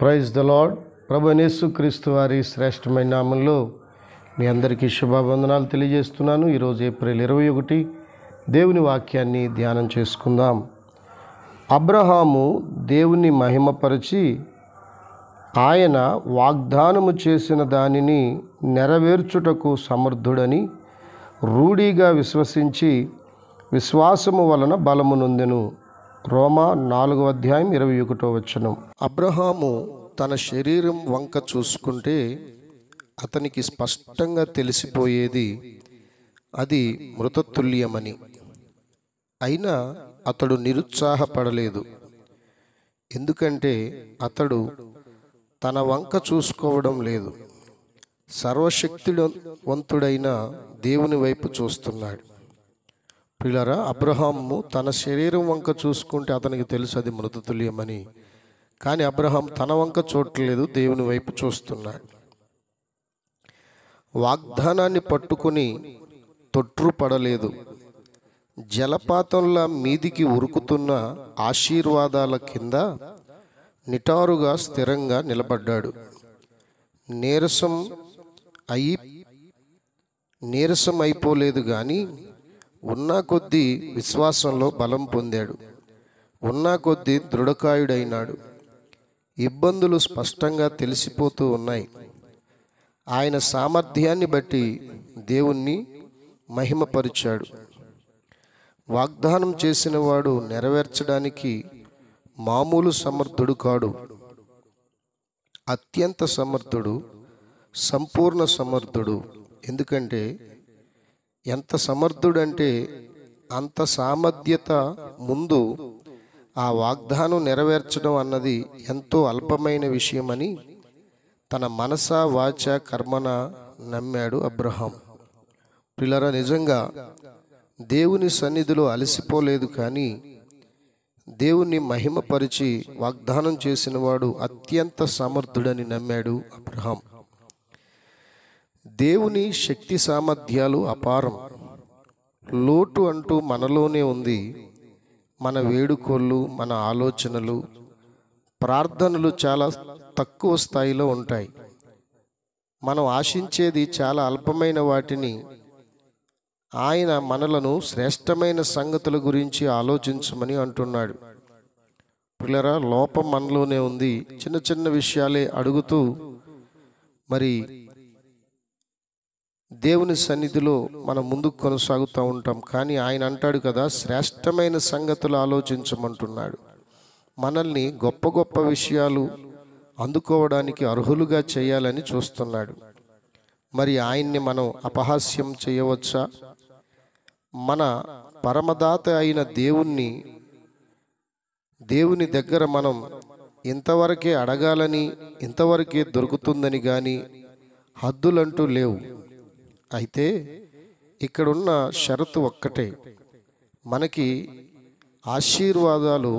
praise the lord ప్రభనేసు క్రీస్తు వారి శ్రేష్టమైన నామంలో మీ అందరికీ శుభాబంధనాలు తెలియజేస్తున్నాను ఈరోజు ఏప్రిల్ ఇరవై ఒకటి దేవుని వాక్యాన్ని ధ్యానం చేసుకుందాం అబ్రహాము దేవుని మహిమపరిచి ఆయన వాగ్దానము చేసిన దానిని నెరవేర్చుటకు సమర్థుడని రూఢీగా విశ్వసించి విశ్వాసము వలన బలమునొందెను రోమా నాలుగో అధ్యాయం ఇరవై ఒకటో వచనం అబ్రహాము తన శరీరం వంక చూసుకుంటే అతనికి స్పష్టంగా తెలిసిపోయేది అది మృతతుల్యమని అయినా అతడు నిరుత్సాహపడలేదు ఎందుకంటే అతడు తన వంక చూసుకోవడం లేదు సర్వశక్తుడు వంతుడైన దేవుని వైపు చూస్తున్నాడు పిల్లరా అబ్రహాము తన శరీరం వంక చూసుకుంటే అతనికి తెలుసు అది మృతతుల్యమని కానీ అబ్రహాం తన వంక చూడలేదు దేవుని వైపు చూస్తున్నాడు వాగ్దానాన్ని పట్టుకుని తొట్టుపడలేదు జలపాతంలా మీదికి ఉరుకుతున్న ఆశీర్వాదాల కింద నిటారుగా స్థిరంగా నిలబడ్డాడు నీరసం అయి నీరసం అయిపోలేదు కానీ ఉన్న కొద్దీ విశ్వాసంలో బలం పొందాడు ఉన్న కొద్దీ దృఢకాయుడైనాడు ఇబ్బందులు స్పష్టంగా తెలిసిపోతూ ఉన్నాయి ఆయన సామర్థ్యాన్ని బట్టి దేవుణ్ణి మహిమపరిచాడు వాగ్దానం చేసినవాడు నెరవేర్చడానికి మామూలు సమర్థుడు కాడు అత్యంత సమర్థుడు సంపూర్ణ సమర్థుడు ఎందుకంటే ఎంత సమర్థుడంటే అంత సామర్థ్యత ముందు ఆ వాగ్దానం నెరవేర్చడం అన్నది ఎంతో అల్పమైన విషయమని తన మనస వాచ కర్మన నమ్మాడు అబ్రహాం పిల్లర నిజంగా దేవుని సన్నిధిలో అలసిపోలేదు కానీ దేవుని మహిమపరిచి వాగ్దానం చేసినవాడు అత్యంత సమర్థుడని నమ్మాడు అబ్రహాం దేవుని శక్తి సామర్థ్యాలు అపారం లోటు అంటూ మనలోనే ఉంది మన వేడుకోళ్ళు మన ఆలోచనలు ప్రార్థనలు చాలా తక్కువ స్థాయిలో ఉంటాయి మనం ఆశించేది చాలా అల్పమైన వాటిని ఆయన మనలను శ్రేష్టమైన సంగతుల గురించి ఆలోచించమని అంటున్నాడు పిల్లరా లోపం మనలోనే ఉంది చిన్న చిన్న విషయాలే అడుగుతూ మరి దేవుని సన్నిధిలో మనం ముందుకు కొనసాగుతూ ఉంటాం కానీ ఆయన అంటాడు కదా శ్రేష్టమైన సంగతులు ఆలోచించమంటున్నాడు మనల్ని గొప్ప గొప్ప విషయాలు అందుకోవడానికి అర్హులుగా చేయాలని చూస్తున్నాడు మరి ఆయన్ని మనం అపహాస్యం చేయవచ్చా మన పరమదాత అయిన దేవుణ్ణి దేవుని దగ్గర మనం ఇంతవరకే అడగాలని ఇంతవరకే దొరుకుతుందని కానీ హద్దులంటూ లేవు అయితే ఇక్కడున్న షరతు ఒక్కటే మనకి ఆశీర్వాదాలు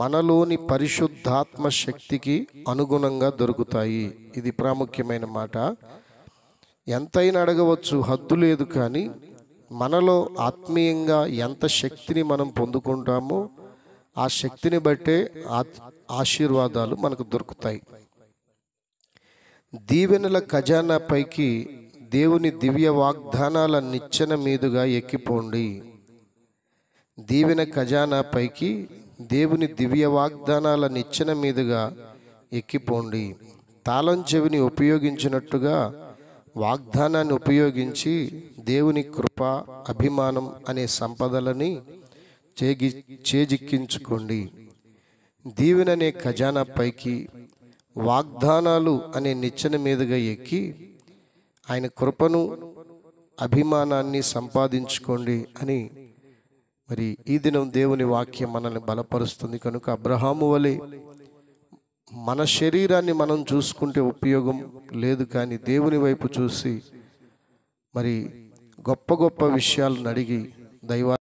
మనలోని పరిశుద్ధాత్మ శక్తికి అనుగుణంగా దొరుకుతాయి ఇది ప్రాముఖ్యమైన మాట ఎంతైనా అడగవచ్చు హద్దు లేదు కానీ మనలో ఆత్మీయంగా ఎంత శక్తిని మనం పొందుకుంటామో ఆ శక్తిని బట్టే ఆశీర్వాదాలు మనకు దొరుకుతాయి దీవెనల ఖజానా పైకి దేవుని దివ్య వాగ్దానాల నిచ్చెన మీదుగా ఎక్కిపోండి దీవెన ఖజానా పైకి దేవుని దివ్య వాగ్దానాల నిచ్చెన మీదుగా ఎక్కిపోండి తాళం చెవిని ఉపయోగించినట్టుగా వాగ్దానాన్ని ఉపయోగించి దేవుని కృప అభిమానం అనే సంపదలని చేగి చేజిక్కించుకోండి దీవెననే ఖజానా పైకి వాగ్దానాలు అనే నిచ్చెన మీదుగా ఎక్కి ఆయన కృపను అభిమానాన్ని సంపాదించుకోండి అని మరి ఈ దినం దేవుని వాక్యం మనల్ని బలపరుస్తుంది కనుక అబ్రహాము వలె మన శరీరాన్ని మనం చూసుకుంటే ఉపయోగం లేదు కానీ దేవుని వైపు చూసి మరి గొప్ప గొప్ప విషయాలను అడిగి దైవ